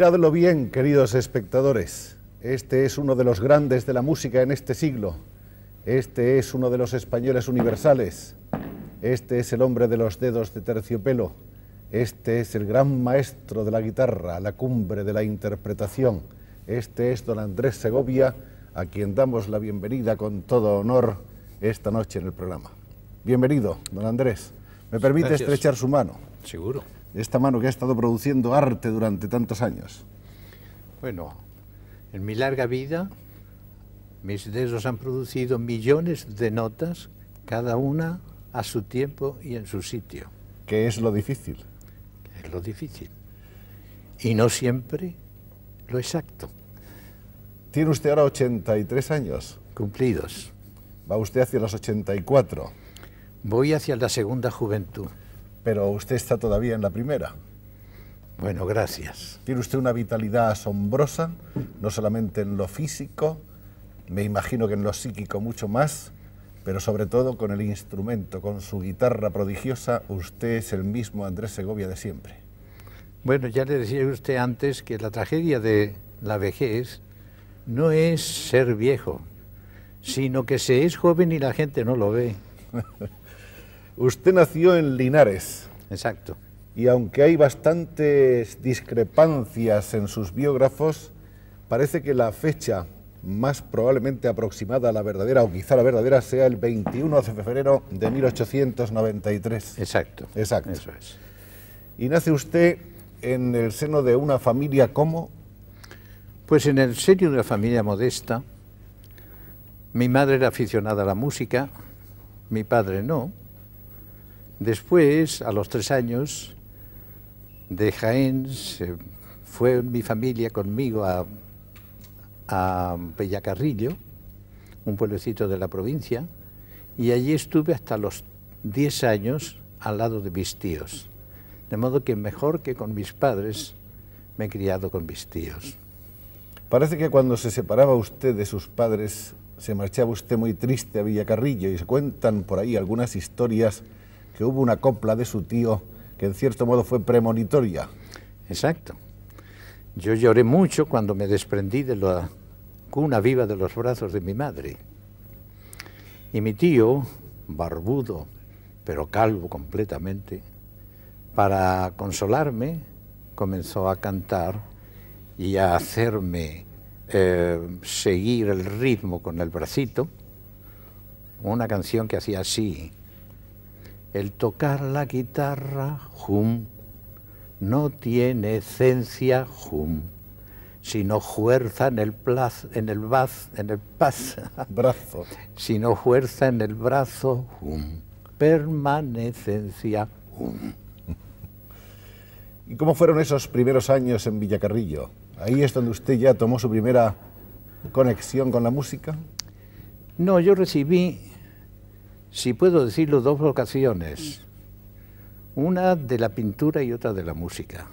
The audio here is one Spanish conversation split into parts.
Miradlo bien, queridos espectadores. Este es uno de los grandes de la música en este siglo. Este es uno de los españoles universales. Este es el hombre de los dedos de terciopelo. Este es el gran maestro de la guitarra, la cumbre de la interpretación. Este es don Andrés Segovia, a quien damos la bienvenida con todo honor esta noche en el programa. Bienvenido, don Andrés. ¿Me permite estrechar su mano? Seguro esta mano que ha estado produciendo arte durante tantos años? Bueno, en mi larga vida mis dedos han producido millones de notas, cada una a su tiempo y en su sitio. ¿Qué es lo difícil? Es lo difícil. Y no siempre lo exacto. Tiene usted ahora 83 años. Cumplidos. Va usted hacia los 84. Voy hacia la segunda juventud pero usted está todavía en la primera. Bueno, gracias. Tiene usted una vitalidad asombrosa, no solamente en lo físico, me imagino que en lo psíquico mucho más, pero sobre todo con el instrumento, con su guitarra prodigiosa, usted es el mismo Andrés Segovia de siempre. Bueno, ya le decía usted antes que la tragedia de la vejez no es ser viejo, sino que se es joven y la gente no lo ve. Usted nació en Linares. Exacto. Y aunque hay bastantes discrepancias en sus biógrafos, parece que la fecha más probablemente aproximada a la verdadera, o quizá la verdadera, sea el 21 de febrero de 1893. Exacto. Exacto. Eso es. ¿Y nace usted en el seno de una familia cómo? Pues en el seno de una familia modesta. Mi madre era aficionada a la música, mi padre no. Después, a los tres años, de Jaén se fue mi familia conmigo a, a un pueblecito de la provincia, y allí estuve hasta los diez años al lado de mis tíos. De modo que mejor que con mis padres me he criado con mis tíos. Parece que cuando se separaba usted de sus padres, se marchaba usted muy triste a Villacarrillo y se cuentan por ahí algunas historias hubo una copla de su tío que en cierto modo fue premonitoria. Exacto. Yo lloré mucho cuando me desprendí de la cuna viva de los brazos de mi madre. Y mi tío, barbudo, pero calvo completamente, para consolarme, comenzó a cantar y a hacerme eh, seguir el ritmo con el bracito, una canción que hacía así. El tocar la guitarra, hum, no tiene esencia, hum sino fuerza en el, plaz, en el, baz, en el paz, brazo, sino fuerza en el brazo, hum. permanecencia, hum. ¿Y cómo fueron esos primeros años en Villacarrillo? ¿Ahí es donde usted ya tomó su primera conexión con la música? No, yo recibí si puedo decirlo, dos vocaciones. Una de la pintura y otra de la música.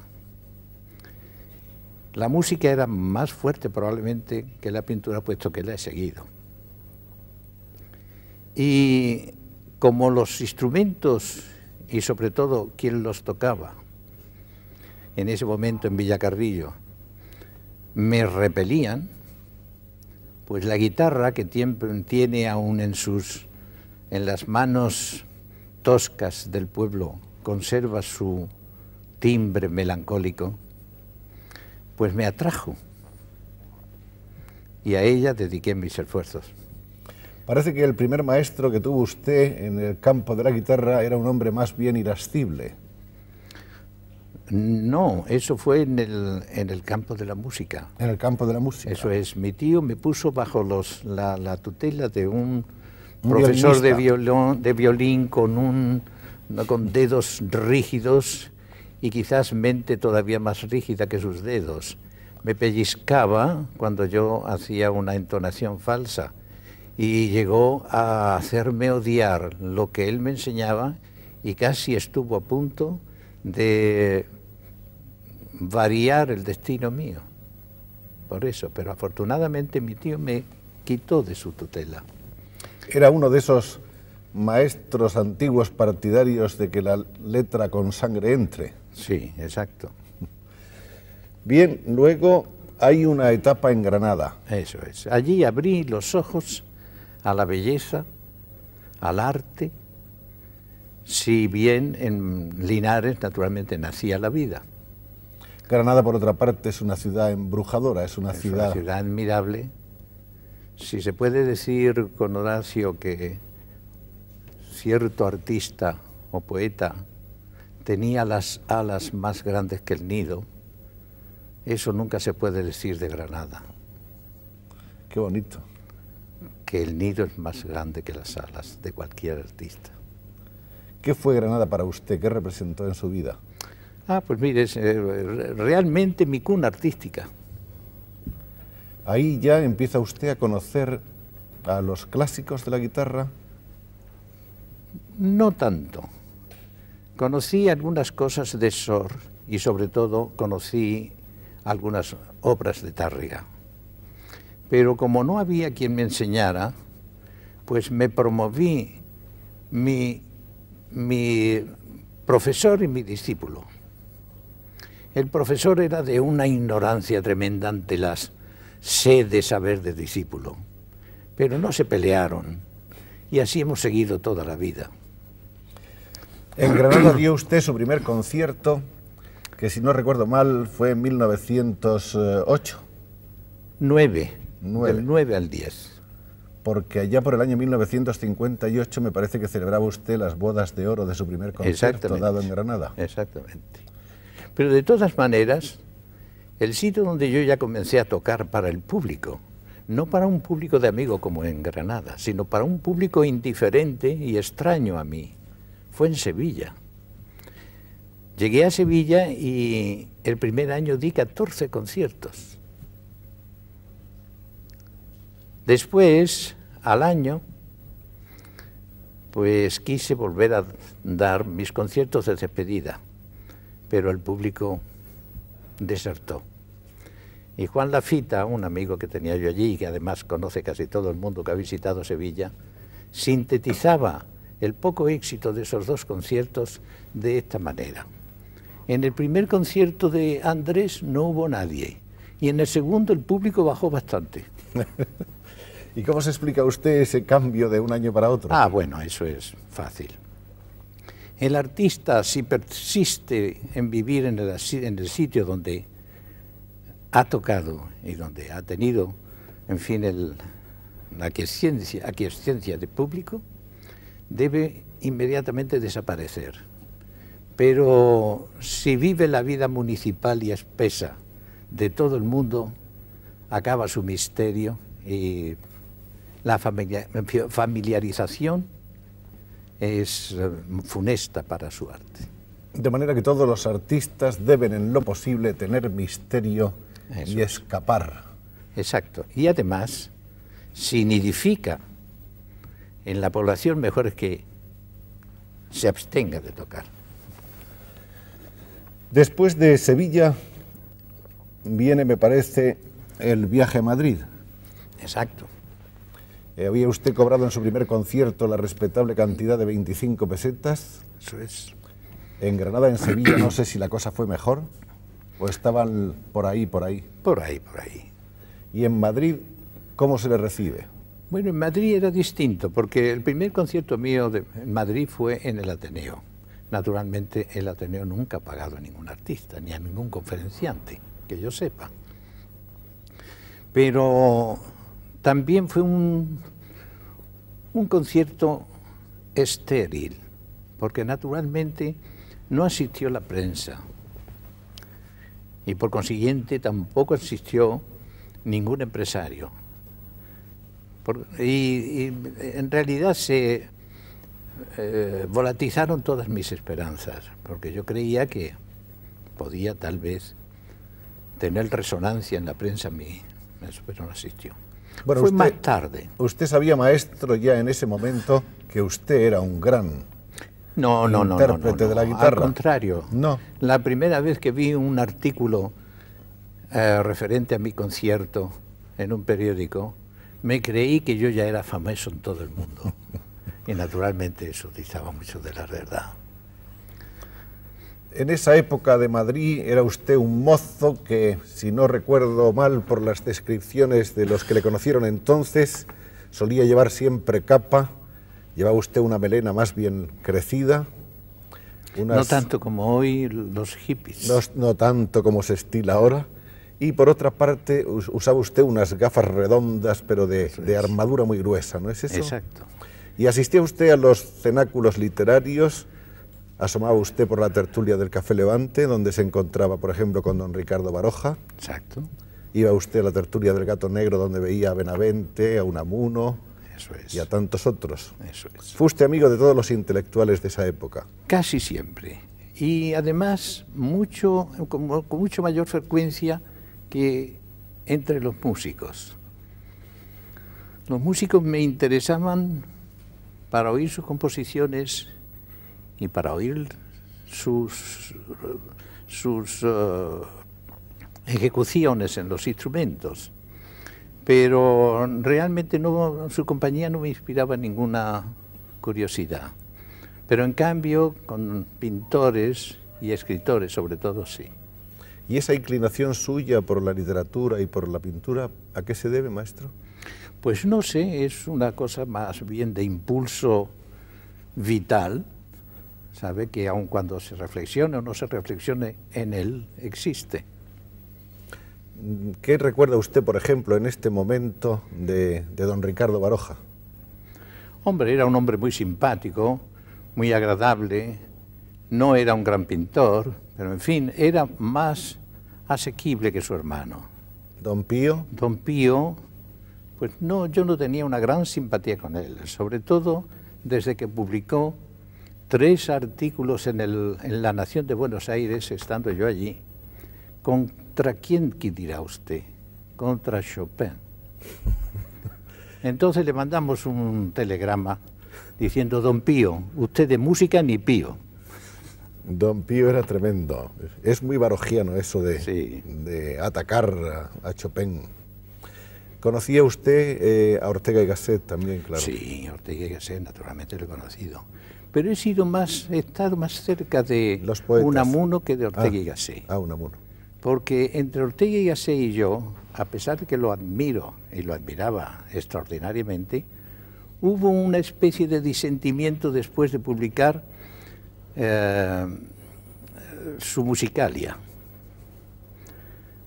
La música era más fuerte probablemente que la pintura, puesto que la he seguido. Y como los instrumentos y sobre todo quien los tocaba, en ese momento en Villacarrillo, me repelían, pues la guitarra que tiene aún en sus en las manos toscas del pueblo conserva su timbre melancólico, pues me atrajo y a ella dediqué mis esfuerzos. Parece que el primer maestro que tuvo usted en el campo de la guitarra era un hombre más bien irascible. No, eso fue en el, en el campo de la música. En el campo de la música. Eso es, mi tío me puso bajo los, la tutela de un profesor de violón, de violín con, un, con dedos rígidos y quizás mente todavía más rígida que sus dedos. Me pellizcaba cuando yo hacía una entonación falsa y llegó a hacerme odiar lo que él me enseñaba y casi estuvo a punto de variar el destino mío. Por eso, pero afortunadamente mi tío me quitó de su tutela era uno de esos maestros antiguos partidarios de que la letra con sangre entre. Sí, exacto. Bien, luego hay una etapa en Granada. Eso es. Allí abrí los ojos a la belleza, al arte, si bien en Linares naturalmente nacía la vida. Granada, por otra parte, es una ciudad embrujadora, es una ciudad... Una ciudad admirable, si se puede decir con Horacio que cierto artista o poeta tenía las alas más grandes que el nido, eso nunca se puede decir de Granada. Qué bonito. Que el nido es más grande que las alas de cualquier artista. ¿Qué fue Granada para usted? ¿Qué representó en su vida? Ah, pues mire, es, eh, realmente mi cuna artística ahí ya empieza usted a conocer a los clásicos de la guitarra. No tanto. Conocí algunas cosas de Sor y sobre todo conocí algunas obras de Tárrega. Pero como no había quien me enseñara, pues me promoví mi, mi profesor y mi discípulo. El profesor era de una ignorancia tremenda ante las Sé de saber de discípulo. Pero no se pelearon y así hemos seguido toda la vida. En Granada dio usted su primer concierto, que si no recuerdo mal fue en 1908. Nueve, del 9 al 10. Porque allá por el año 1958 me parece que celebraba usted las bodas de oro de su primer concierto dado en Granada. Exactamente. Pero de todas maneras, el sitio donde yo ya comencé a tocar para el público, no para un público de amigo como en Granada, sino para un público indiferente y extraño a mí, fue en Sevilla. Llegué a Sevilla y el primer año di 14 conciertos. Después, al año, pues quise volver a dar mis conciertos de despedida, pero el público desertó. Y Juan Lafita, un amigo que tenía yo allí, y que además conoce casi todo el mundo que ha visitado Sevilla, sintetizaba el poco éxito de esos dos conciertos de esta manera. En el primer concierto de Andrés no hubo nadie y en el segundo el público bajó bastante. ¿Y cómo se explica usted ese cambio de un año para otro? Ah, bueno, eso es fácil. El artista, si persiste en vivir en en el sitio donde ha tocado y donde ha tenido, en fin, la aquiescencia de público, debe inmediatamente desaparecer. Pero si vive la vida municipal y espesa de todo el mundo, acaba su misterio y la familiarización es eh, funesta para su arte. De manera que todos los artistas deben en lo posible tener misterio y escapar. Exacto. Y además nidifica en la población mejor es que se abstenga de tocar. Después de Sevilla viene, me parece, el viaje a Madrid. Exacto. Eh, había usted cobrado en su primer concierto la respetable cantidad de 25 pesetas. Eso es. En Granada, en Sevilla, no sé si la cosa fue mejor. ¿O estaban por ahí, por ahí? Por ahí, por ahí. ¿Y en Madrid cómo se les recibe? Bueno, en Madrid era distinto, porque el primer concierto mío de, Madrid fue en el Ateneo. Naturalmente, el Ateneo nunca ha pagado a ningún artista, ni a ningún conferenciante, que yo sepa. Pero también fue un, un concierto estéril, porque naturalmente no asistió la prensa, y por consiguiente tampoco existió ningún empresario. y, en realidad se eh, volatizaron todas mis esperanzas, porque yo creía que podía tal vez tener resonancia en la prensa mi, pero no asistió. Bueno, Fue más tarde. Usted sabía, maestro, ya en ese momento que usted era un gran no, no, no, no, la Al contrario. No. La primera vez que vi un artículo eh, referente a mi concierto en un periódico, me creí que yo ya era famoso en todo el mundo. y naturalmente eso distaba mucho de la verdad. En esa época de Madrid era usted un mozo que, si no recuerdo mal por las descripciones de los que le conocieron entonces, solía llevar siempre capa, Llevaba usted una melena más bien crecida. No tanto como hoy los hippies. No, tanto como se estila ahora. Y por otra parte, usaba usted unas gafas redondas, pero de, de armadura muy gruesa, ¿no es eso? Exacto. Y asistía usted a los cenáculos literarios, asomaba usted por la tertulia del Café Levante, donde se encontraba, por ejemplo, con don Ricardo Baroja. Exacto. Iba usted a la tertulia del Gato Negro, donde veía a Benavente, a Unamuno, y a tantos otros. Eso Fuiste amigo de todos los intelectuales de esa época. Casi siempre. Y además, mucho, con, mucho mayor frecuencia que entre los músicos. Los músicos me interesaban para oír sus composiciones y para oír sus, sus eh, ejecuciones en los instrumentos pero realmente no, su compañía no me inspiraba ninguna curiosidad. Pero en cambio, con pintores y escritores sobre todo, sí. ¿Y esa inclinación suya por la literatura y por la pintura, a qué se debe, maestro? Pues no sé, es una cosa más bien de impulso vital, sabe que aun cuando se reflexione o no se reflexione en él, existe. ¿Qué recuerda usted, por ejemplo, en este momento de, don Ricardo Baroja? Hombre, era un hombre muy simpático, muy agradable, no era un gran pintor, pero en fin, era más asequible que su hermano. ¿Don Pío? Don Pío, pues no, yo no tenía una gran simpatía con él, sobre todo desde que publicó tres artículos en, el, en La Nación de Buenos Aires, estando yo allí, ¿Contra quién que usted? Contra Chopin. Entonces le mandamos un telegrama diciendo, don Pío, usted de música ni Pío. Don Pío era tremendo. Es muy barojiano eso de, atacar a, Chopin. ¿Conocía usted eh, a Ortega y Gasset también, claro? Sí, Ortega y Gasset naturalmente lo he conocido. Pero he sido más, he estado más cerca de Unamuno que de Ortega y ah, Gasset. Ah, Unamuno. Porque entre Ortega y Gasset y yo, a pesar de que lo admiro y lo admiraba extraordinariamente, hubo una especie de disentimiento después de publicar eh, su musicalia.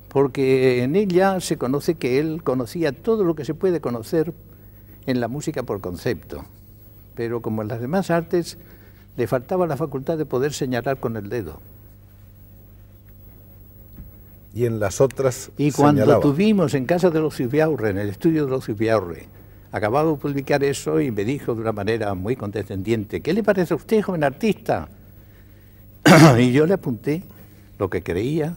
Porque en ella se conoce que él conocía todo lo que se puede conocer en la música por concepto, pero como en las demás artes, le faltaba la facultad de poder señalar con el dedo y en las otras Y cuando tuvimos en casa de los Silviaurre, en el estudio de los Ibiaurre, acababa de publicar eso y me dijo de una manera muy condescendiente, ¿qué le parece a usted, joven artista? y yo le apunté lo que creía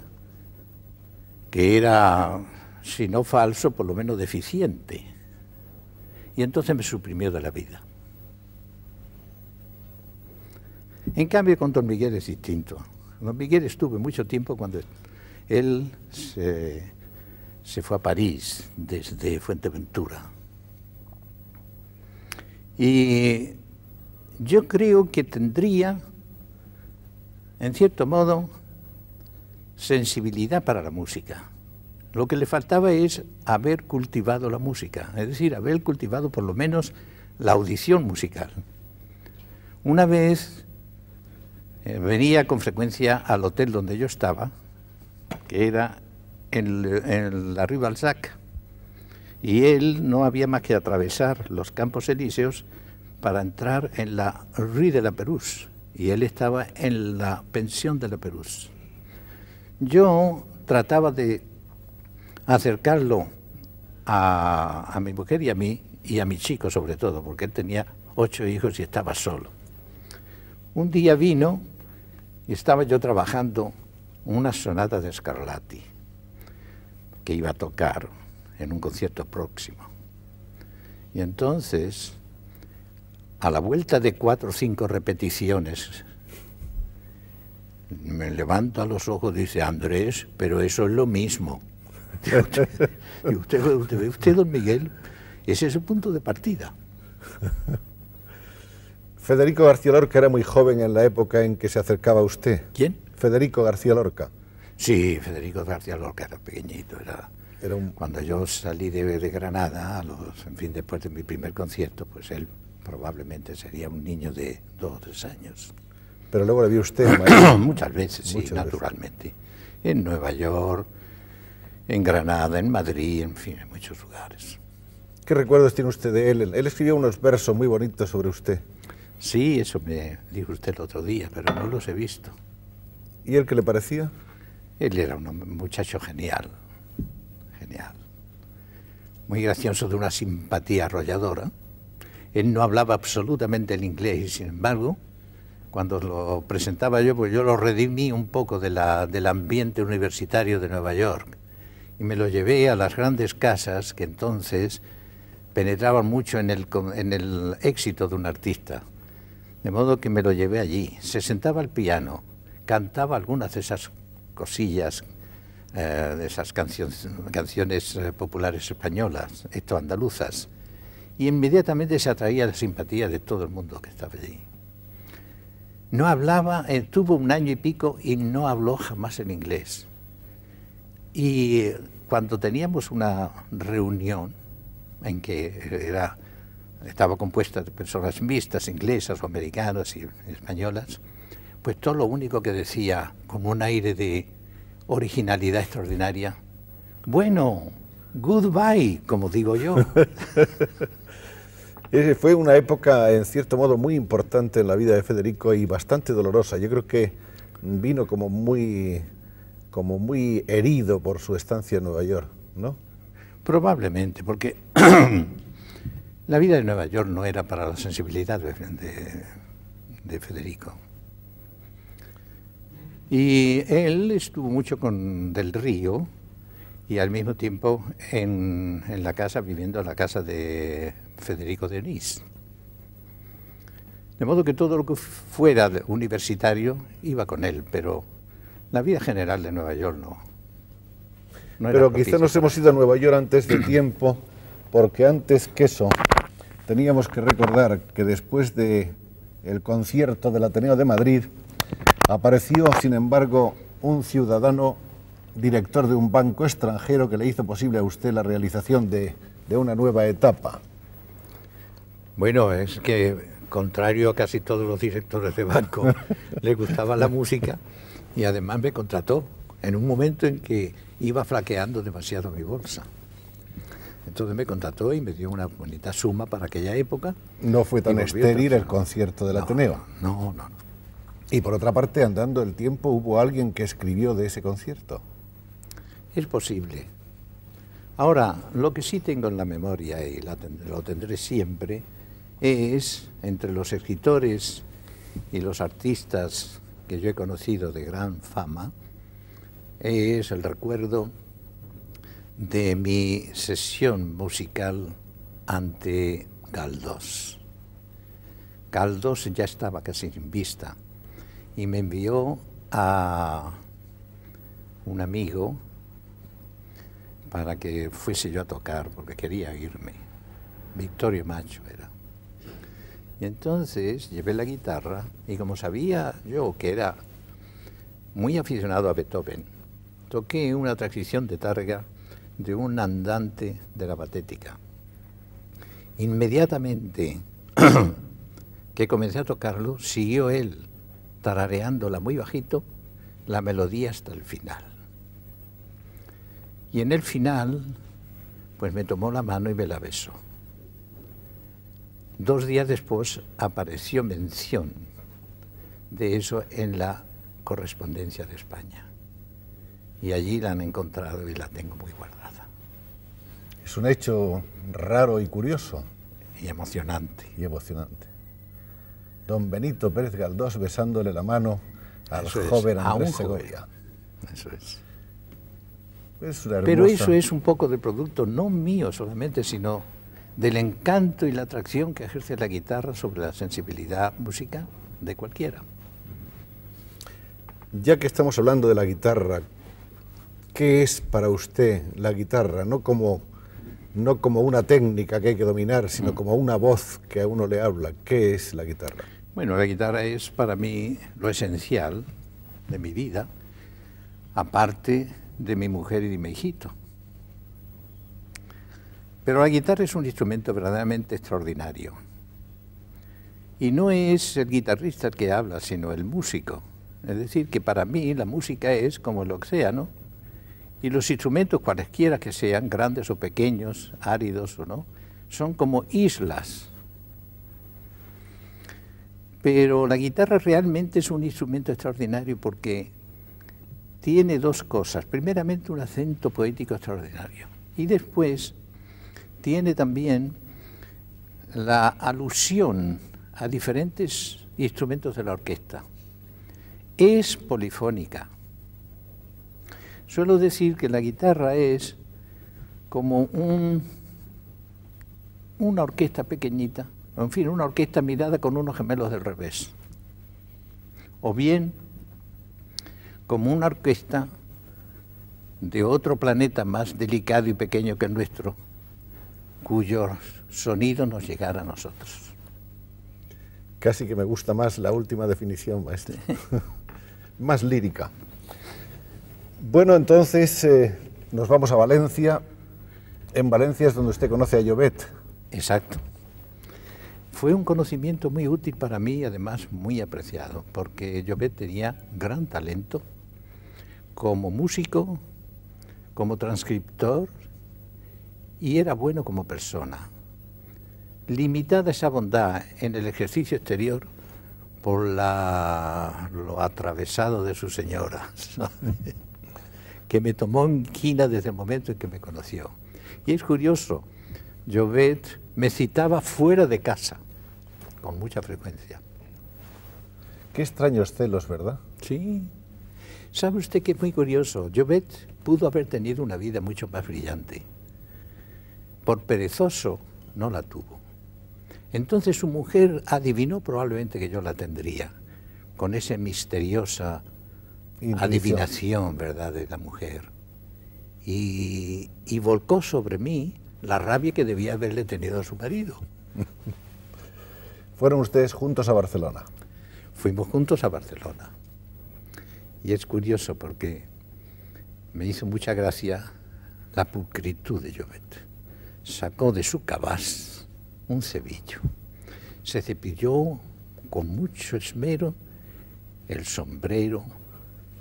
que era, si no falso, por lo menos deficiente. Y entonces me suprimió de la vida. En cambio, con Don Miguel es distinto. Don Miguel estuve mucho tiempo cuando él se, fue a París desde Fuenteventura. Y yo creo que tendría, en cierto modo, sensibilidad para la música. Lo que le faltaba es haber cultivado la música, es decir, haber cultivado por lo menos la audición musical. Una vez eh, venía con frecuencia al hotel donde yo estaba, que era en, la la Balzac Y él no había más que atravesar los campos elíseos para entrar en la Rue de la Perouse, Y él estaba en la pensión de la Perouse. Yo trataba de acercarlo a, a, mi mujer y a mí, y a mi chico sobre todo, porque él tenía ocho hijos y estaba solo. Un día vino y estaba yo trabajando una sonata de Scarlatti que iba a tocar en un concierto próximo. Y entonces, a la vuelta de cuatro o cinco repeticiones, me levanta los ojos y dice, Andrés, pero eso es lo mismo. Y usted, don Miguel, ese es el punto de partida. Federico García que era muy joven en la época en que se acercaba a usted. ¿Quién? Federico García Lorca. Sí, Federico García Lorca era pequeñito, era... Cuando yo salí de, Granada, en fin, después de mi primer concierto, pues él probablemente sería un niño de dos o tres años. Pero luego le vio usted, Muchas veces, sí, naturalmente. En Nueva York, en Granada, en Madrid, en fin, en muchos lugares. ¿Qué recuerdos tiene usted de él? Él escribió unos versos muy bonitos sobre usted. Sí, eso me dijo usted el otro día, pero no los he visto. ¿Y él que le parecía? Él era un muchacho genial, genial. Muy gracioso, de una simpatía arrolladora. Él no hablaba absolutamente el inglés y sin embargo, cuando lo presentaba yo, pues yo lo redimí un poco de la, del ambiente universitario de Nueva York y me lo llevé a las grandes casas que entonces penetraban mucho el, en el éxito de un artista. De modo que me lo llevé allí. Se sentaba al piano cantaba algunas de esas cosillas, eh, de esas canciones, canciones eh, populares españolas, esto andaluzas, y inmediatamente se atraía la simpatía de todo el mundo que estaba allí. No hablaba, eh, tuvo un año y pico y no habló jamás en inglés. Y cuando teníamos una reunión en que estaba compuesta de personas mixtas, inglesas o americanas y españolas, pues todo lo único que decía, con un aire de originalidad extraordinaria, bueno, goodbye, como digo yo. Fue una época, en cierto modo, muy importante en la vida de Federico y bastante dolorosa. Yo creo que vino como muy, como muy herido por su estancia en Nueva York, ¿no? Probablemente, porque la vida de Nueva York no era para la sensibilidad de Federico. Y él estuvo mucho con Del Río y al mismo tiempo en, la casa, viviendo en la casa de Federico Denis. De modo que todo lo que fuera universitario iba con él, pero la vida general de Nueva York no. pero quizá nos hemos ido a Nueva York antes de tiempo, porque antes que eso teníamos que recordar que después de el concierto del Ateneo de Madrid, Apareció, sin embargo, un ciudadano director de un banco extranjero que le hizo posible a usted la realización de, una nueva etapa. Bueno, es que contrario a casi todos los directores de banco, le gustaba la música y además me contrató en un momento en que iba flaqueando demasiado mi bolsa. Entonces me contrató y me dio una bonita suma para aquella época. No fue tan estéril el concierto de la Ateneo. no, no. no. Y por otra parte, andando el tiempo, hubo alguien que escribió de ese concierto. Es posible. Ahora, lo que sí tengo en la memoria, y lo tendré siempre, es entre los escritores y los artistas que yo he conocido de gran fama, es el recuerdo de mi sesión musical ante Galdós. Galdós ya estaba casi sin vista, y me envió a un amigo para que fuese yo a tocar, porque quería irme. Victorio Macho era. Y entonces llevé la guitarra y como sabía yo que era muy aficionado a Beethoven, toqué una transición de targa de un andante de la patética. Inmediatamente que comencé a tocarlo, siguió él tarareándola muy bajito, la melodía hasta el final. Y en el final, pues me tomó la mano y me la besó. Dos días después apareció mención de eso en la correspondencia de España. Y allí la han encontrado y la tengo muy guardada. Es un hecho raro y curioso. Y emocionante. Y emocionante don Benito Pérez Galdós besándole la mano al joven Andrés Segovia. Eso es. Pero eso es un poco de producto, no mío solamente, sino del encanto y la atracción que ejerce la guitarra sobre la sensibilidad musical de cualquiera. Ya que estamos hablando de la guitarra, ¿qué es para usted la guitarra? No como, no como una técnica que hay que dominar, sino mm. como una voz que a uno le habla. ¿Qué es la guitarra? Bueno, la guitarra es para mí lo esencial de mi vida, aparte de mi mujer y de mi hijito. Pero la guitarra es un instrumento verdaderamente extraordinario. Y no es el guitarrista el que habla, sino el músico. Es decir, que para mí la música es como el océano y los instrumentos, cualesquiera que sean, grandes o pequeños, áridos o no, son como islas pero la guitarra realmente es un instrumento extraordinario porque tiene dos cosas. Primeramente un acento poético extraordinario y después tiene también la alusión a diferentes instrumentos de la orquesta. Es polifónica. Suelo decir que la guitarra es como un, una orquesta pequeñita en fin, una orquesta mirada con unos gemelos del revés. O bien como una orquesta de otro planeta más delicado y pequeño que el nuestro, cuyo sonido nos llegara a nosotros. Casi que me gusta más la última definición, maestro. más lírica. Bueno, entonces eh, nos vamos a Valencia. En Valencia es donde usted conoce a Llobet. Exacto. Fue un conocimiento muy útil para mí, y, además muy apreciado, porque Llobet tenía gran talento como músico, como transcriptor y era bueno como persona. Limitada esa bondad en el ejercicio exterior por la, lo atravesado de su señora, que me tomó en quina desde el momento en que me conoció. Y es curioso, Jobet me citaba fuera de casa, con mucha frecuencia. Qué extraños celos, ¿verdad? Sí. ¿Sabe usted que es muy curioso? Jobet pudo haber tenido una vida mucho más brillante. Por perezoso no la tuvo. Entonces su mujer adivinó probablemente que yo la tendría, con esa misteriosa adivinación, ¿verdad?, de la mujer. Y, y volcó sobre mí la rabia que debía haberle tenido a su marido. ¿Fueron ustedes juntos a Barcelona? Fuimos juntos a Barcelona. Y es curioso porque me hizo mucha gracia la pulcritud de Jovet. Sacó de su cabaz un cebillo. Se cepilló con mucho esmero el sombrero,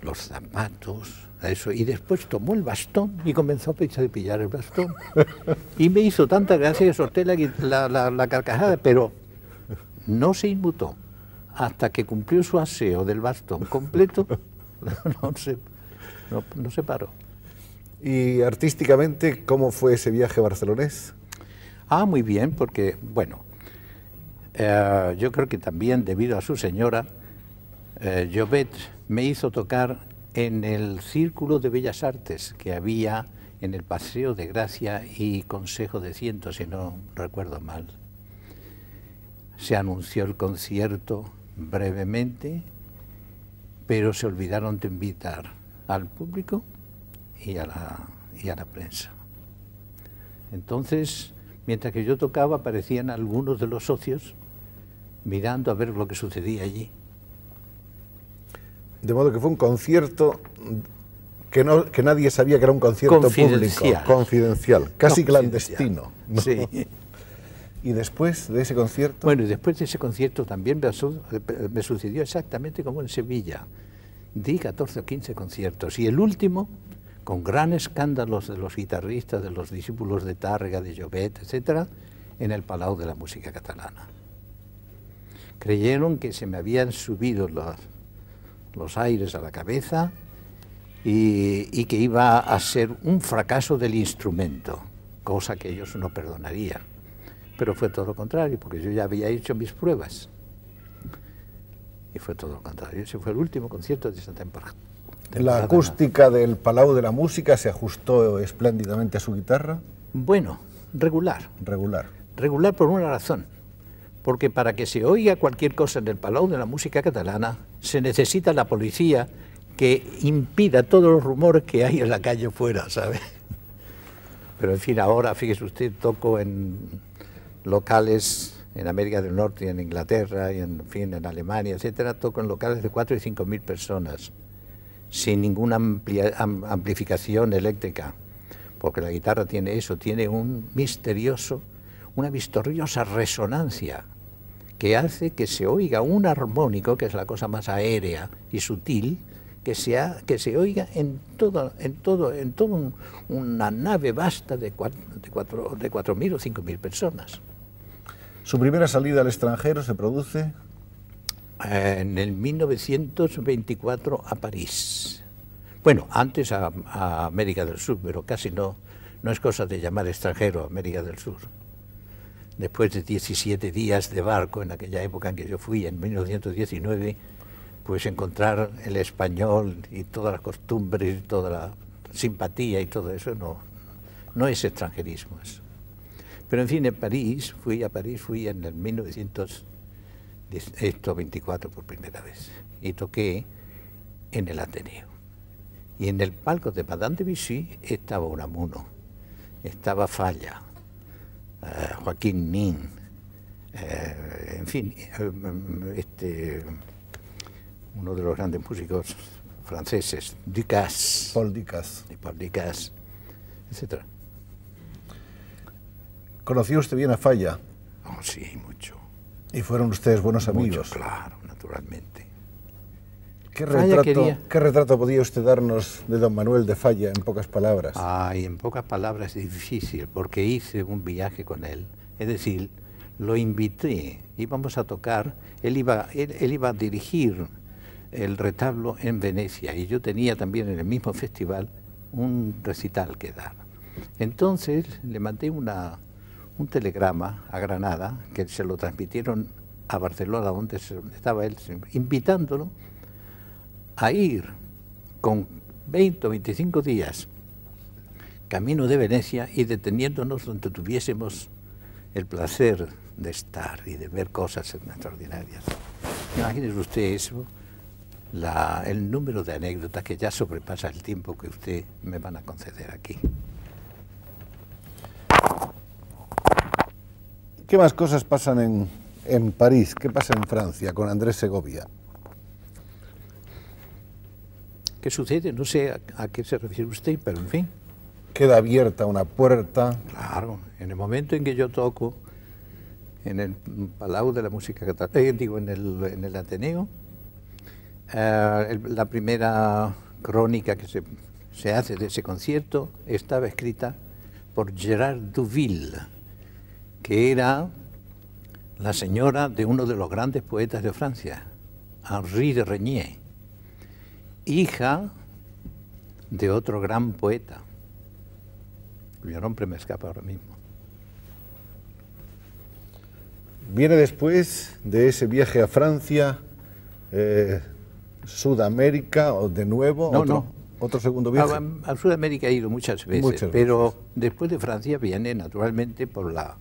los zapatos, eso. Y después tomó el bastón y comenzó a pillar el bastón. Y me hizo tanta gracia que solté la, la, carcajada, pero no se inmutó. Hasta que cumplió su aseo del bastón completo, no se, paró. ¿Y artísticamente cómo fue ese viaje barcelonés? Ah, muy bien, porque, bueno, eh, yo creo que también debido a su señora, eh, Jovet me hizo tocar en el Círculo de Bellas Artes que había en el Paseo de Gracia y Consejo de Ciento, si no recuerdo mal. Se anunció el concierto brevemente, pero se olvidaron de invitar al público y a la, y a la prensa. Entonces, mientras que yo tocaba, aparecían algunos de los socios mirando a ver lo que sucedía allí. De modo que fue un concierto que, no, que nadie sabía que era un concierto público, confidencial, casi clandestino. ¿Y después de ese concierto? Bueno, y después de ese concierto también me, sucedió exactamente como en Sevilla. Di 14 o 15 conciertos y el último, con gran escándalo de los guitarristas, de los discípulos de Targa, de Llobet, etc., en el Palau de la Música Catalana. Creyeron que se me habían subido los los aires a la cabeza y, que iba a ser un fracaso del instrumento, cosa que ellos no perdonarían. Pero fue todo lo contrario, porque yo ya había hecho mis pruebas. Y fue todo lo contrario. Ese fue el último concierto de Santa temporada. ¿La acústica del Palau de la Música se ajustó espléndidamente a su guitarra? Bueno, regular. Regular. Regular por una razón porque para que se oiga cualquier cosa en el Palau de la Música Catalana se necesita la policía que impida todos los rumores que hay en la calle fuera, ¿sabe? Pero en fin, ahora, fíjese usted, toco en locales en América del Norte, y en Inglaterra, y en, fin, en Alemania, etcétera, toco en locales de cuatro y cinco mil personas, sin ninguna amplificación eléctrica, porque la guitarra tiene eso, tiene un misterioso, una misteriosa resonancia que hace que se oiga un armónico, que es la cosa más aérea y sutil, que, sea, que se oiga en toda en todo, en todo una nave vasta de 4.000 de cuatro, o 5.000 personas. ¿Su primera salida al extranjero se produce? Eh, en el 1924 a París. Bueno, antes a, América del Sur, pero casi no, no es cosa de llamar extranjero América del Sur después de 17 días de barco, en aquella época en que yo fui, en 1919, pues encontrar el español y todas las costumbres, y toda la simpatía y todo eso, no, no es extranjerismo. Pero en fin, en París, fui a París, fui en el 1924 por primera vez y toqué en el Ateneo. Y en el palco de Madame de Vichy estaba Unamuno, estaba Falla, eh, Joaquín Nin, eh, en fin, eh, este, uno de los grandes músicos franceses, Ducasse. Paul Ducasse. etc. ¿Conoció usted bien a Falla? Oh, sí, mucho. ¿Y fueron ustedes buenos amigos? claro, naturalmente. ¿Qué retrato, podía usted darnos de don Manuel de Falla en pocas palabras? Ay, en pocas palabras es difícil, porque hice un viaje con él, es decir, lo invité, íbamos a tocar, él iba, iba a dirigir el retablo en Venecia y yo tenía también en el mismo festival un recital que dar. Entonces le mandé una, un telegrama a Granada, que se lo transmitieron a Barcelona, donde estaba él, invitándolo a ir con 20 o 25 días camino de Venecia y deteniéndonos donde tuviésemos el placer de estar y de ver cosas extraordinarias. Imagínese usted eso, el número de anécdotas que ya sobrepasa el tiempo que usted me van a conceder aquí. ¿Qué más cosas pasan en París? ¿Qué pasa en Francia con Andrés Segovia? qué sucede, no sé a, qué se refiere usted, pero en fin. Queda abierta una puerta. Claro, en el momento en que yo toco en el Palau de la Música Catalana, eh, digo, en el, Ateneo, eh, la primera crónica que se, se hace de ese concierto estaba escrita por Gerard Duville, que era la señora de uno de los grandes poetas de Francia, Henri de Regnier hija de otro gran poeta, cuyo nombre me escapa ahora mismo. Viene después de ese viaje a Francia, eh, Sudamérica, o de nuevo, no, otro, no. otro, segundo viaje. Ah, a, Sudamérica he ido muchas veces, pero después de Francia viene, naturalmente, por la,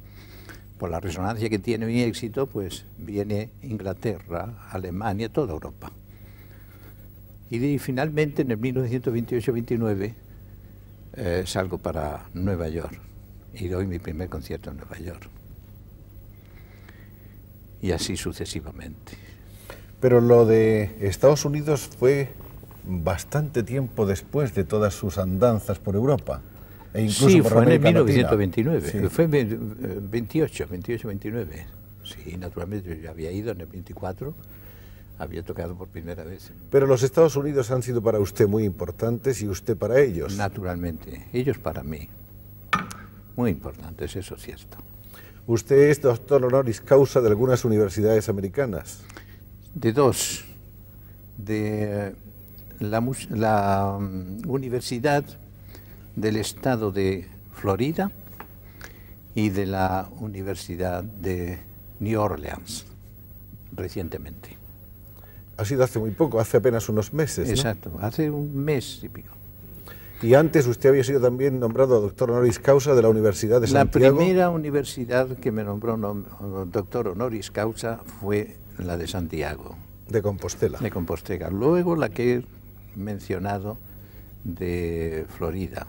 por la resonancia que tiene mi éxito, pues viene Inglaterra, Alemania, toda Europa. Y, finalmente, en el 1928-29, eh, salgo para Nueva York y doy mi primer concierto en Nueva York. Y así sucesivamente. Pero lo de Estados Unidos fue bastante tiempo después de todas sus andanzas por Europa. E incluso sí, fue en el 1929, fue en 28, 28, 29. Sí, naturalmente yo había ido en el 24 había tocado por primera vez. Pero los Estados Unidos han sido para usted muy importantes y usted para ellos. Naturalmente, ellos para mí. Muy importantes, eso es cierto. Usted es doctor honoris causa de algunas universidades americanas. De dos. De eh, la, la mm, Universidad del Estado de Florida y de la Universidad de New Orleans recientemente. Ha sido hace muy poco, hace apenas unos meses. Exacto, hace un mes y pico. Y antes usted había sido también nombrado doctor honoris causa de la Universidad de Santiago. La primera universidad que me nombró doctor honoris causa fue la de Santiago. De Compostela. De Compostela. Luego la que he mencionado de Florida.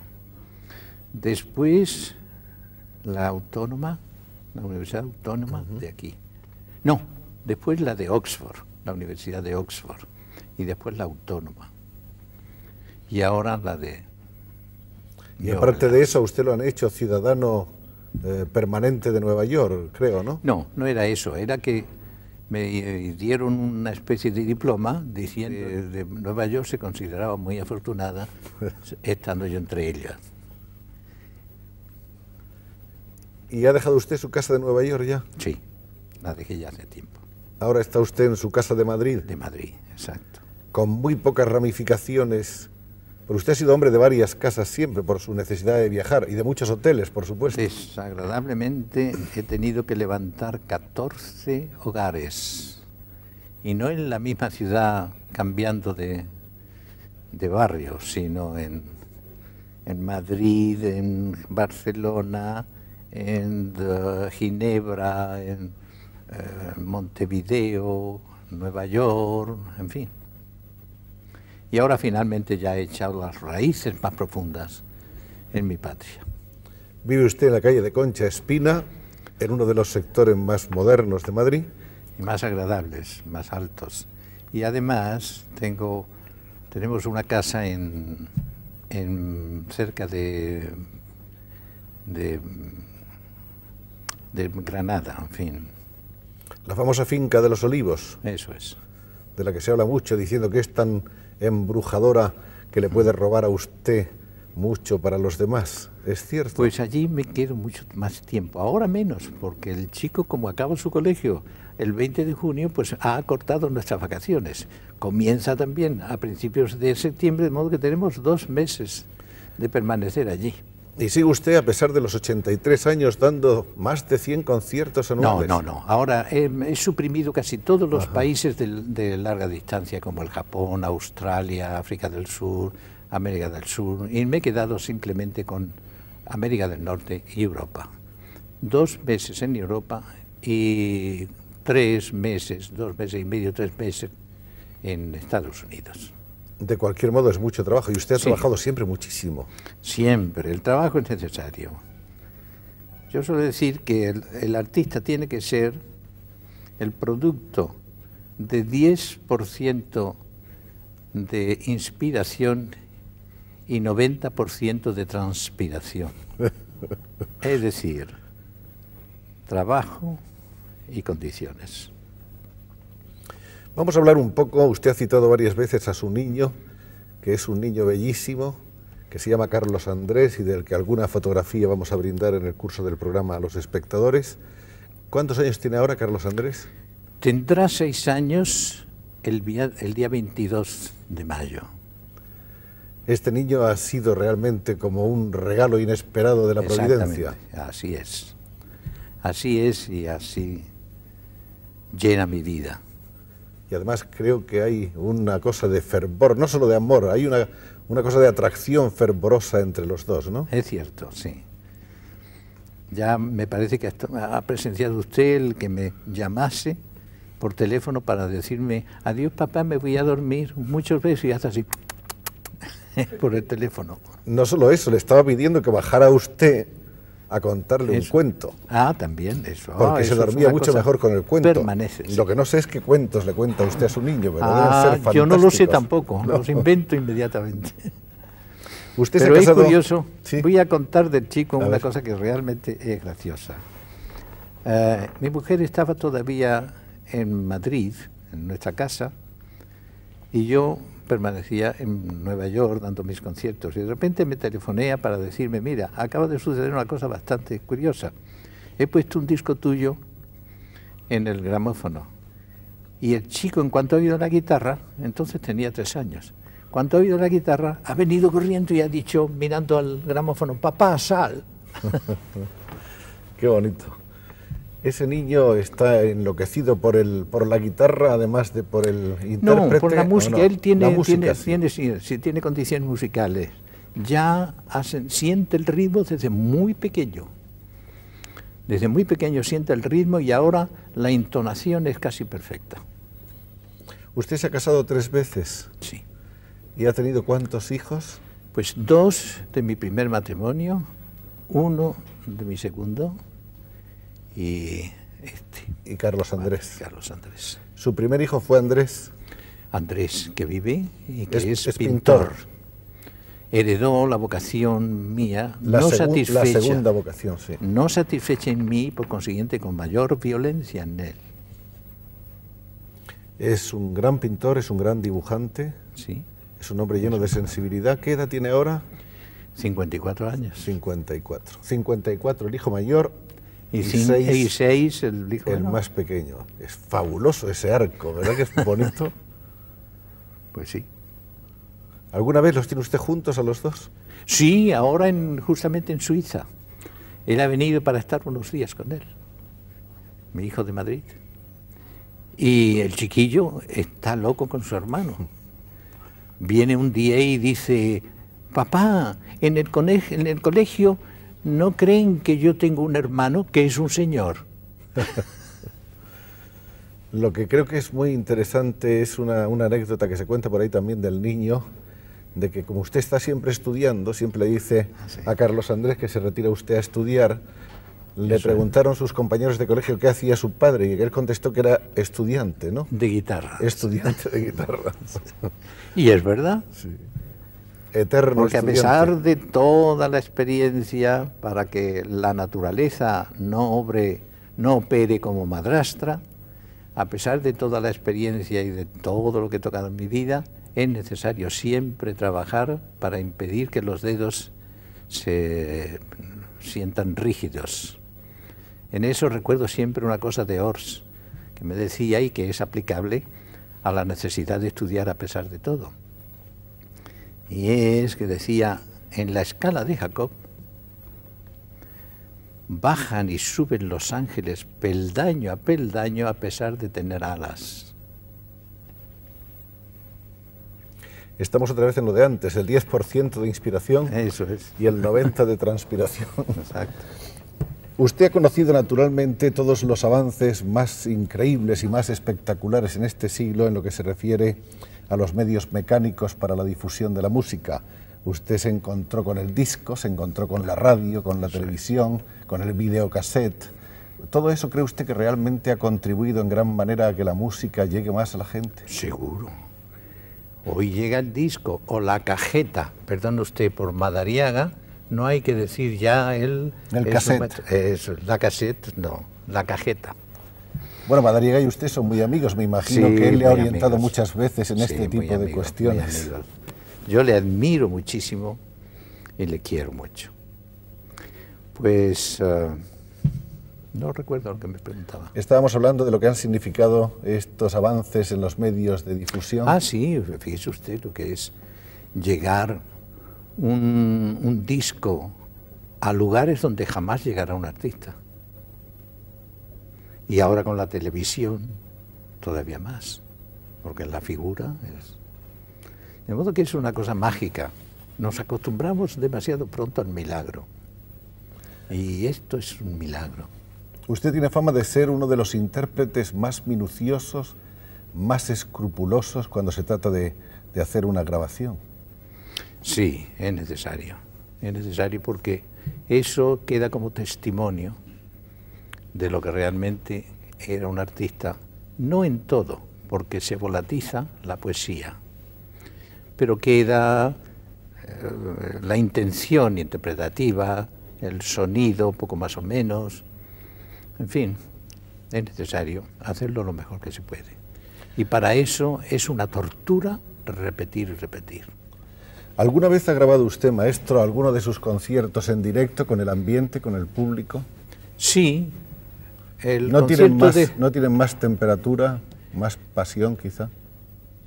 Después la autónoma, la Universidad Autónoma de aquí. No, después la de Oxford la Universidad de Oxford y después la Autónoma y ahora la de... Y aparte de eso, usted lo han hecho ciudadano eh, permanente de Nueva York, creo, ¿no? No, no era eso, era que me eh, dieron una especie de diploma diciendo que de Nueva York se consideraba muy afortunada estando yo entre ellas. ¿Y ha dejado usted su casa de Nueva York ya? Sí, la dejé ya hace tiempo. Ahora está usted en su casa de Madrid. De Madrid, exacto. Con muy pocas ramificaciones. Pero usted ha sido hombre de varias casas siempre por su necesidad de viajar y de muchos hoteles, por supuesto. Desagradablemente he tenido que levantar 14 hogares y no en la misma ciudad cambiando de, de barrio, sino en, en Madrid, en Barcelona, en eh, Ginebra, en eh, Montevideo, Nueva York, en fin. Y ahora finalmente ya he echado las raíces más profundas en mi patria. Vive usted en la calle de Concha Espina, en uno de los sectores más modernos de Madrid. Y más agradables, más altos. Y además tengo, tenemos una casa en, cerca de, de Granada, en fin, la famosa finca de los olivos. Eso es. De la que se habla mucho, diciendo que es tan embrujadora que le puede robar a usted mucho para los demás. ¿Es cierto? Pues allí me quedo mucho más tiempo. Ahora menos, porque el chico, como acaba su colegio el 20 de junio, pues ha acortado nuestras vacaciones. Comienza también a principios de septiembre, de modo que tenemos dos meses de permanecer allí. Y sigue usted, a pesar de los 83 años, dando más de 100 conciertos anuales. No, no, no. Ahora eh, he, suprimido casi todos los países de, larga distancia, como el Japón, Australia, África del Sur, América del Sur, y me he quedado simplemente con América del Norte y Europa. Dos meses en Europa y tres meses, dos meses y medio, tres meses en Estados Unidos de cualquier modo es mucho trabajo y usted ha trabajado siempre muchísimo. Siempre, el trabajo es necesario. Yo suelo decir que el, el artista tiene que ser el producto de 10% de inspiración y 90% de transpiración. es decir, trabajo y condiciones. Vamos a hablar un poco, usted ha citado varias veces a su niño, que es un niño bellísimo, que se llama Carlos Andrés y del que alguna fotografía vamos a brindar en el curso del programa a los espectadores. ¿Cuántos años tiene ahora Carlos Andrés? Tendrá seis años el día, 22 de mayo. Este niño ha sido realmente como un regalo inesperado de la providencia. Así es. Así es y así llena mi vida y además creo que hay una cosa de fervor, no solo de amor, hay una, una cosa de atracción fervorosa entre los dos, ¿no? Es cierto, sí. Ya me parece que ha presenciado usted el que me llamase por teléfono para decirme, adiós papá, me voy a dormir, muchos veces y hasta así, por el teléfono. No solo eso, le estaba pidiendo que bajara usted a contarle un cuento. Ah, también eso. Ah, Porque se dormía mucho mejor con el cuento. Permanece. Lo que no sé es qué cuentos le cuenta usted a su niño, pero deben ah, ser Yo no lo sé tampoco, los invento inmediatamente. Usted pero se es curioso, voy a contar del chico una cosa que realmente es graciosa. Eh, mi mujer estaba todavía en Madrid, en nuestra casa, y yo permanecía en Nueva York dando mis conciertos y de repente me telefonea para decirme, mira, acaba de suceder una cosa bastante curiosa. He puesto un disco tuyo en el gramófono y el chico en cuanto ha oído la guitarra, entonces tenía tres años, cuando ha oído la guitarra ha venido corriendo y ha dicho, mirando al gramófono, papá, sal. Qué bonito. Ese niño está enloquecido por el por la guitarra, además de por el intérprete. No, por la música. Él tiene, tiene, tiene, tiene condiciones musicales. Ya hace siente el ritmo desde muy pequeño. Desde muy pequeño siente el ritmo y ahora la entonación es casi perfecta. Usted se ha casado tres veces. Sí. ¿Y ha tenido cuántos hijos? Pues dos de mi primer matrimonio, uno de mi segundo este, y, Carlos Andrés. Carlos Andrés. Su primer hijo fue Andrés. Andrés, que vive y que es, pintor. Heredó la vocación mía, no satisfecha. La segunda vocación, sí. No satisfecha en mí, por consiguiente, con mayor violencia en él. Es un gran pintor, es un gran dibujante. Sí. Es un hombre lleno de sensibilidad. ¿Qué edad tiene ahora? 54 años. 54. 54, el hijo mayor, y, seis, el, más pequeño. Es fabuloso ese arco, ¿verdad que es bonito? pues sí. ¿Alguna vez los tiene usted juntos a los dos? Sí, ahora en, justamente en Suiza. Él ha venido para estar unos días con él, mi hijo de Madrid. Y el chiquillo está loco con su hermano. Viene un día y dice, papá, en el, en el colegio no creen que yo tengo un hermano que es un señor. Lo que creo que es muy interesante es una, anécdota que se cuenta por ahí también del niño, de que como usted está siempre estudiando, siempre le dice ah, a Carlos Andrés que se retira usted a estudiar, le preguntaron sus compañeros de colegio qué hacía su padre y él contestó que era estudiante, ¿no? De guitarra. Estudiante de guitarra. y es verdad. Sí. Porque a pesar de toda la experiencia, para que la naturaleza no no opere como madrastra, a pesar de toda la experiencia y de todo lo que he tocado en mi vida, es necesario siempre trabajar para impedir que los dedos se sientan rígidos. En eso recuerdo siempre una cosa de Ors, que me decía y que es aplicable a la necesidad de estudiar a pesar de todo y es que decía, en la escala de Jacob, bajan y suben los ángeles peldaño a peldaño a pesar de tener alas. Estamos otra vez en lo de antes, el 10% de inspiración y el 90% de transpiración. Exacto. Usted ha conocido naturalmente todos los avances más increíbles y más espectaculares en este siglo en lo que se refiere a los medios mecánicos para la difusión de la música. Usted se encontró con el disco, se encontró con la radio, con la televisión, con el videocassette. ¿Todo eso cree usted que realmente ha contribuido en gran manera a que la música llegue más a la gente? Seguro. Hoy llega el disco o la cajeta, perdón usted, por Madariaga, no hay que decir ya el... El cassette. la cassette, no, la cajeta. Bueno, Madariaga y usted son muy amigos, me imagino que él le ha orientado muchas veces en este tipo de cuestiones. Yo le admiro muchísimo y le quiero mucho. Pues eh, no recuerdo lo que me preguntaba. Estábamos hablando de lo que han significado estos avances en los medios de difusión. Ah, sí, fíjese usted lo que es llegar un disco a lugares donde jamás llegará un artista. Y ahora con la televisión, todavía más, porque la figura es... De modo que es una cosa mágica. Nos acostumbramos demasiado pronto al milagro. Y esto es un milagro. Usted tiene fama de ser uno de los intérpretes más minuciosos, más escrupulosos cuando se trata de, hacer una grabación. Sí, es necesario. Es necesario porque eso queda como testimonio de lo que realmente era un artista, no en todo, porque se volatiza la poesía, pero queda eh, la intención interpretativa, el sonido, poco más o menos, en fin, es necesario hacerlo lo mejor que se puede. Y para eso es una tortura repetir y repetir. ¿Alguna vez ha grabado usted, maestro, alguno de sus conciertos en directo con el ambiente, con el público? Sí, ¿No, tienen más, ¿No tienen más temperatura, más pasión quizá?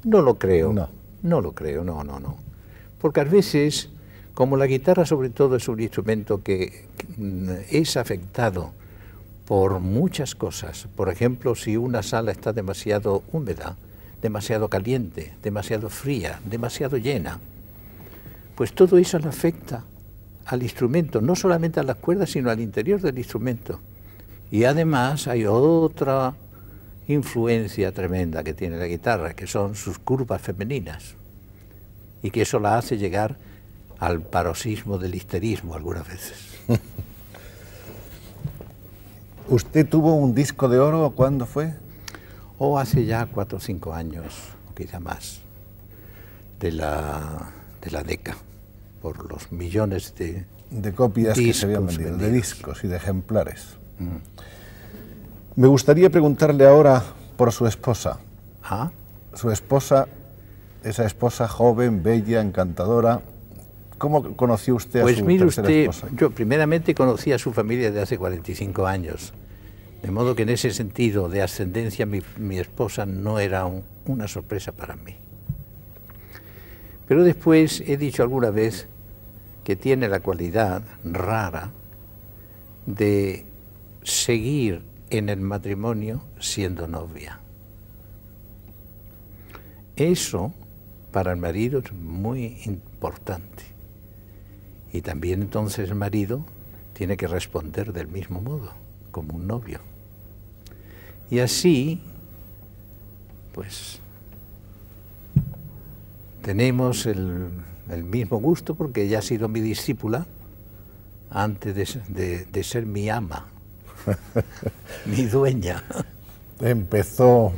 No lo creo. No. No lo creo, no, no, no. Porque a veces, como la guitarra sobre todo es un instrumento que mm, es afectado por muchas cosas, por ejemplo, si una sala está demasiado húmeda, demasiado caliente, demasiado fría, demasiado llena, pues todo eso le afecta al instrumento, no solamente a las cuerdas, sino al interior del instrumento. Y además hay otra influencia tremenda que tiene la guitarra, que son sus curvas femeninas, y que eso la hace llegar al paroxismo del histerismo algunas veces. ¿Usted tuvo un disco de oro cuándo fue? O oh, hace ya cuatro o cinco años, o quizá más, de la, de la DECA, por los millones de... De copias que se habían vendido, de discos y de ejemplares. Mm. Me gustaría preguntarle ahora por su esposa. Su esposa, esa esposa joven, bella, encantadora. ¿Cómo conoció usted a pues su mire usted, esposa? Yo primeramente conocí a su familia de hace 45 años. De modo que en ese sentido de ascendencia mi, esposa no era una sorpresa para mí. Pero después he dicho alguna vez que tiene la cualidad rara de seguir en el matrimonio siendo novia. Eso para el marido es muy importante. Y también entonces el marido tiene que responder del mismo modo, como un novio. Y así, pues, tenemos el, mismo gusto porque ella ha sido mi discípula antes de ser mi ama, Mi dueña. Empezó.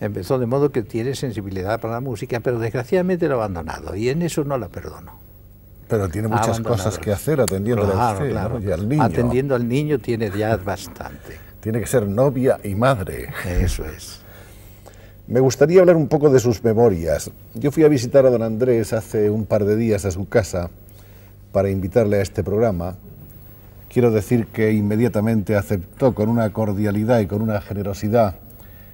Empezó de modo que tiene sensibilidad para la música, pero desgraciadamente lo ha abandonado y en eso no la perdono. Pero tiene muchas cosas que hacer atendiendo y al niño. Atendiendo al niño tiene ya bastante. Tiene que ser novia y madre. Eso es. Me gustaría hablar un poco de sus memorias. Yo fui a visitar a don Andrés hace un par de días a su casa para invitarle a este programa quiero decir que inmediatamente aceptó con una cordialidad y con una generosidad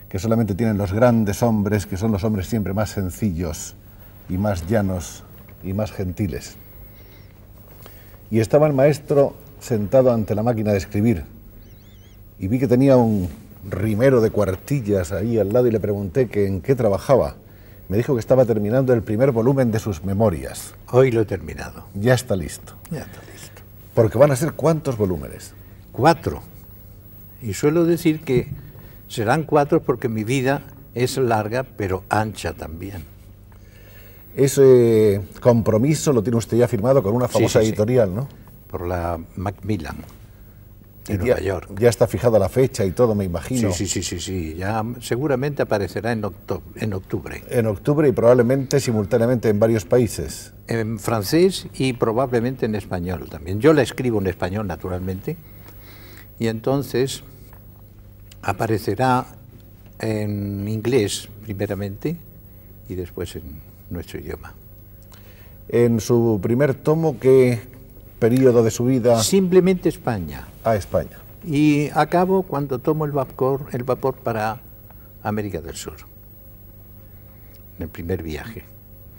que solamente tienen los grandes hombres, que son los hombres siempre más sencillos y más llanos y más gentiles. Y estaba el maestro sentado ante la máquina de escribir y vi que tenía un rimero de cuartillas ahí al lado y le pregunté que en qué trabajaba. Me dijo que estaba terminando el primer volumen de sus memorias. Hoy lo he terminado. Ya está listo. Ya está listo. Porque van a ser cuántos volúmenes? Cuatro. Y suelo decir que serán cuatro porque mi vida es larga pero ancha también. Ese compromiso lo tiene usted ya firmado con una famosa editorial, ¿no? Por la Macmillan ya, está fijada la fecha y todo, me imagino. Sí, sí, sí, sí, sí. Ya seguramente aparecerá en, en octubre. En octubre y probablemente simultáneamente en varios países. En francés y probablemente en español también. Yo la escribo en español, naturalmente. Y entonces aparecerá en inglés primeramente y después en nuestro idioma. En su primer tomo, que periodo de su vida? Simplemente España. A España. Y acabo cuando tomo el vapor, el vapor para América del Sur, en el primer viaje.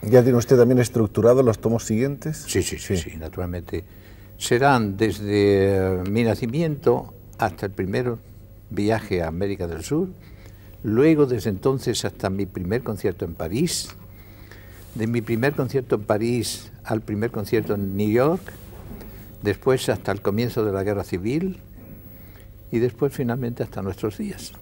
¿Ya tiene usted también estructurado los tomos siguientes? Sí, sí, sí, sí, sí naturalmente. Serán desde eh, mi nacimiento hasta el primer viaje a América del Sur, luego desde entonces hasta mi primer concierto en París, de mi primer concierto en París al primer concierto en New York, después hasta el comienzo de la guerra civil y después finalmente hasta nuestros días.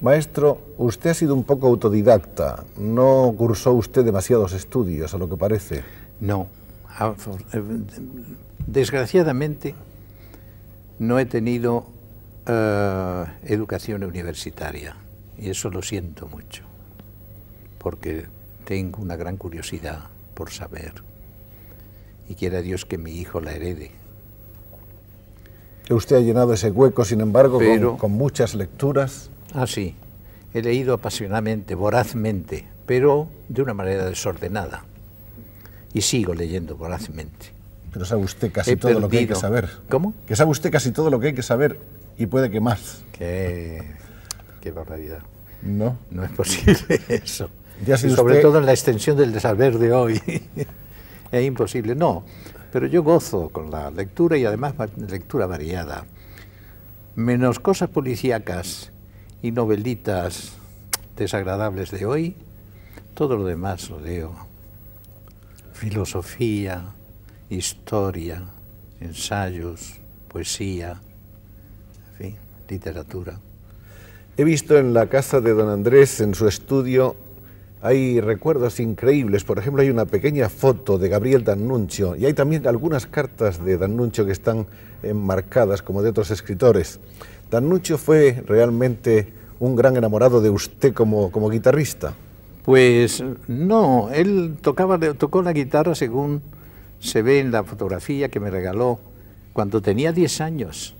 Maestro, usted ha sido un poco autodidacta, no cursó usted demasiados estudios, a lo que parece. No, eh, desgraciadamente no he tenido eh, educación universitaria y eso lo siento mucho, porque tengo una gran curiosidad por saber y quiera Dios que mi hijo la herede. Usted ha llenado ese hueco, sin embargo, con, muchas lecturas. Ah, sí. He leído apasionadamente, vorazmente, pero de una manera desordenada. Y sigo leyendo vorazmente. Pero sabe usted casi todo lo que hay que saber. ¿Cómo? Que sabe usted casi todo lo que hay que saber y puede que más. Qué, qué barbaridad. No. No es posible eso. sobre todo en la extensión del desaber de hoy. imposible. No, pero yo gozo con la lectura y además lectura variada. Menos cosas policíacas y novelitas desagradables de hoy, todo lo demás lo leo. Filosofía, historia, ensayos, poesía, en literatura. He visto en la casa de don Andrés, en su estudio, hay recuerdos increíbles. Por ejemplo, hay una pequeña foto de Gabriel D'Annunzio y hay también algunas cartas de D'Annunzio que están enmarcadas como de otros escritores. D'Annunzio fue realmente un gran enamorado de usted como, como guitarrista. Pues no, él tocaba, tocó la guitarra según se ve en la fotografía que me regaló cuando tenía 10 años.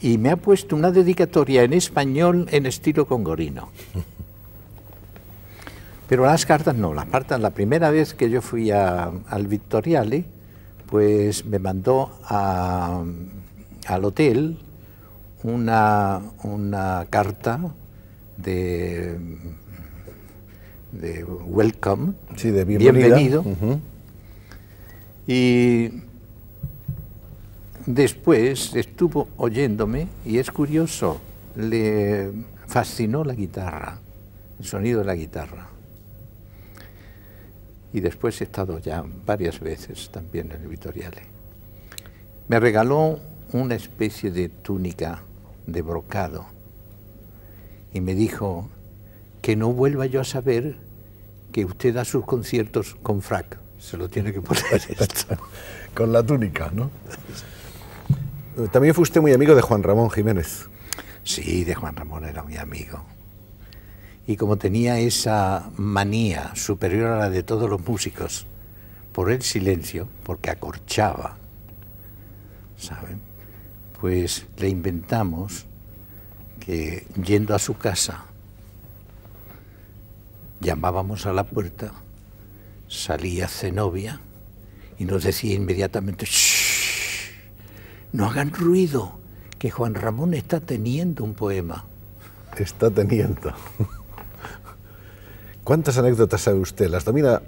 Y me ha puesto una dedicatoria en español en estilo congorino. Pero las cartas no, las cartas, la primera vez que yo fui al Victoriale, pues me mandó al hotel una, una carta de, de welcome, bienvenido. Y después estuvo oyéndome y es curioso, le fascinó la guitarra, el sonido de la guitarra y después he estado ya varias veces también en el Me regaló una especie de túnica de brocado y me dijo que no vuelva yo a saber que usted da sus conciertos con frac. Se lo tiene que poner pues, esto. Pues, con la túnica, ¿no? También fue usted muy amigo de Juan Ramón Jiménez. Sí, de Juan Ramón era mi amigo y como tenía esa manía superior a la de todos los músicos por el silencio, porque acorchaba, ¿saben? Pues le inventamos que yendo a su casa llamábamos a la puerta, salía Zenobia y nos decía inmediatamente, ¡Shh! no hagan ruido, que Juan Ramón está teniendo un poema. Está teniendo. ¿Cuántas anécdotas sabe usted? ¿Las domina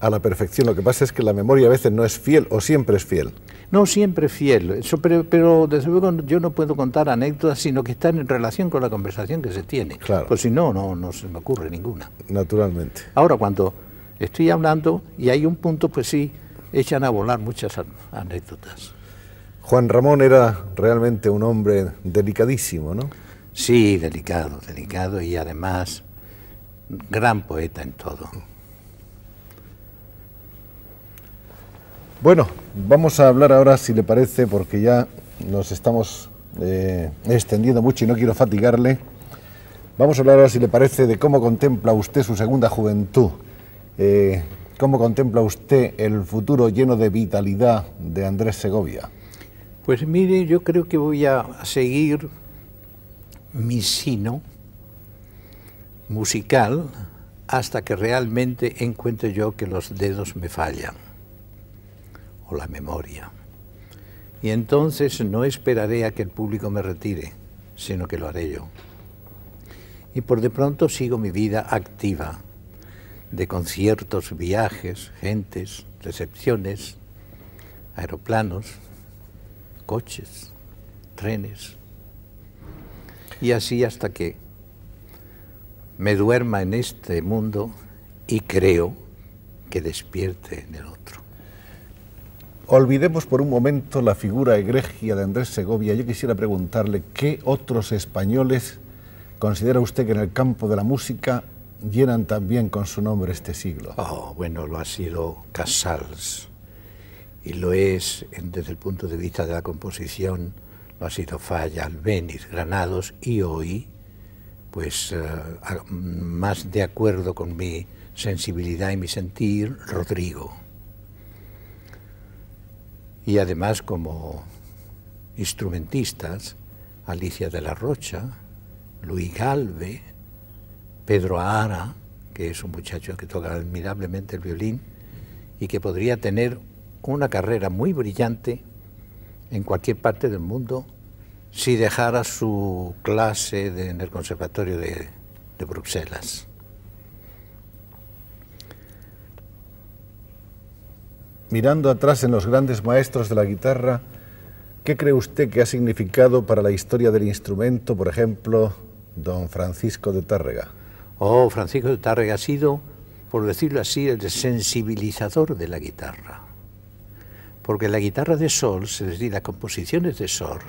a la perfección? Lo que pasa es que la memoria a veces no es fiel o siempre es fiel. No, siempre es fiel. pero, desde luego yo no puedo contar anécdotas, sino que están en relación con la conversación que se tiene. Claro. Pues si no, no, no se me ocurre ninguna. Naturalmente. Ahora, cuando estoy hablando y hay un punto, pues sí, echan a volar muchas anécdotas. Juan Ramón era realmente un hombre delicadísimo, ¿no? Sí, delicado, delicado y además gran poeta en todo. Bueno, vamos a hablar ahora, si le parece, porque ya nos estamos eh, extendiendo mucho y no quiero fatigarle. Vamos a hablar ahora, si le parece, de cómo contempla usted su segunda juventud. Eh, ¿Cómo contempla usted el futuro lleno de vitalidad de Andrés Segovia? Pues mire, yo creo que voy a seguir mi sino, musical hasta que realmente encuentre yo que los dedos me fallan o la memoria. Y entonces no esperaré a que el público me retire, sino que lo haré yo. Y por de pronto sigo mi vida activa, de conciertos, viajes, gentes, recepciones, aeroplanos, coches, trenes. Y así hasta que me duerma en este mundo y creo que despierte en el otro. Olvidemos por un momento la figura egregia de Andrés Segovia. Yo quisiera preguntarle qué otros españoles considera usted que en el campo de la música llenan también con su nombre este siglo. Oh, bueno, lo ha sido Casals y lo es desde el punto de vista de la composición, lo ha sido Falla, Albéniz, Granados y hoy pues eh, más de acuerdo con mi sensibilidad y mi sentir, Rodrigo. Y además como instrumentistas, Alicia de la Rocha, Luis Galve, Pedro Ara, que es un muchacho que toca admirablemente el violín y que podría tener una carrera muy brillante en cualquier parte del mundo si dejara su clase en el Conservatorio de, Bruselas. Mirando atrás en los grandes maestros de la guitarra, ¿qué cree usted que ha significado para la historia del instrumento, por ejemplo, don Francisco de Tárrega? Oh, Francisco de Tárrega ha sido, por decirlo así, el sensibilizador de la guitarra. Porque la guitarra de sol, es decir, las composiciones de sol,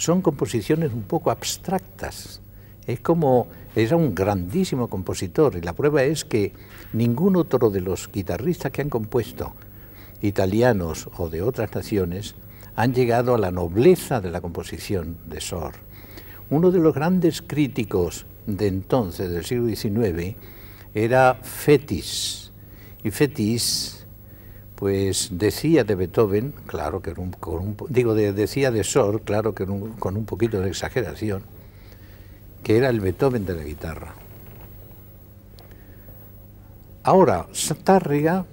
son composiciones un poco abstractas. Es como, era un grandísimo compositor y la prueba es que ningún otro de los guitarristas que han compuesto, italianos o de otras naciones, han llegado a la nobleza de la composición de Sor. Uno de los grandes críticos de entonces, del siglo XIX, era Fetis. Y Fetis pues decía de Beethoven, claro que con un, digo decía de Sor, claro que con un poquito de exageración, que era el Beethoven de la guitarra. Ahora, Satárrega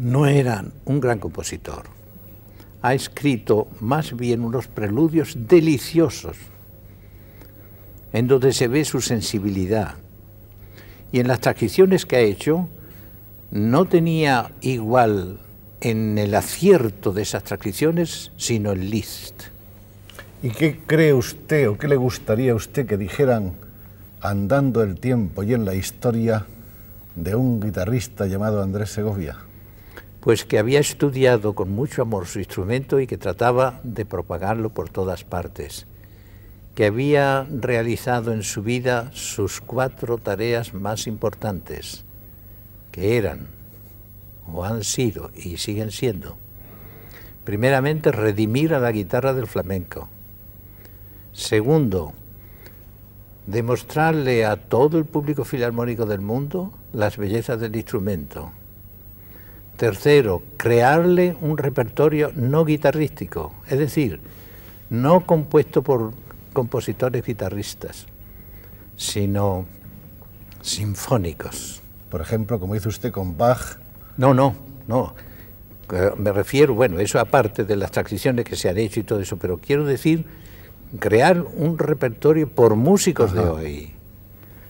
no era un gran compositor. Ha escrito más bien unos preludios deliciosos, en donde se ve su sensibilidad. Y en las transiciones que ha hecho, no tenía igual en el acierto de esas transcripciones, sino en Liszt. ¿Y qué cree usted o qué le gustaría a usted que dijeran andando el tiempo y en la historia de un guitarrista llamado Andrés Segovia? Pues que había estudiado con mucho amor su instrumento y que trataba de propagarlo por todas partes, que había realizado en su vida sus cuatro tareas más importantes que eran o han sido y siguen siendo, primeramente redimir a la guitarra del flamenco. Segundo, demostrarle a todo el público filarmónico del mundo las bellezas del instrumento. Tercero, crearle un repertorio no guitarrístico, es decir, no compuesto por compositores guitarristas, sino sinfónicos por ejemplo, como hizo usted con Bach. No, no, no. Eh, me refiero, bueno, eso aparte de las transiciones que se han hecho y todo eso, pero quiero decir, crear un repertorio por músicos de hoy,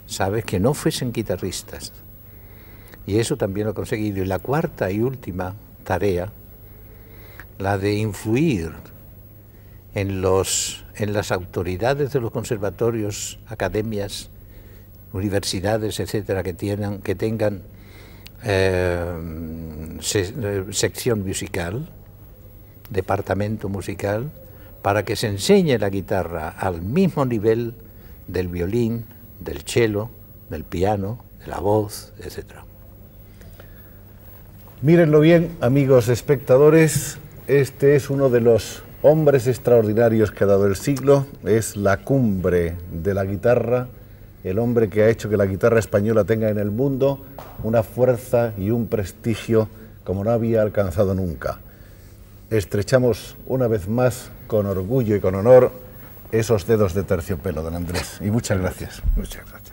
¿sabes? Que no fuesen guitarristas. Y eso también lo he conseguido. Y la cuarta y última tarea, la de influir en, los, en las autoridades de los conservatorios, academias, universidades, etcétera, que, que tengan eh, eh, sección musical, departamento musical, para que se enseñe la guitarra al mismo nivel del violín, del cello, del piano, de la voz, etcétera. Mírenlo bien, amigos espectadores, este es uno de los hombres extraordinarios que ha dado el siglo, es la cumbre de la guitarra el hombre que ha hecho que la guitarra española tenga en el mundo una fuerza y un prestigio como no había alcanzado nunca. Estrechamos una vez más con orgullo y con honor esos dedos de terciopelo, don Andrés. Y muchas gracias. Muchas gracias.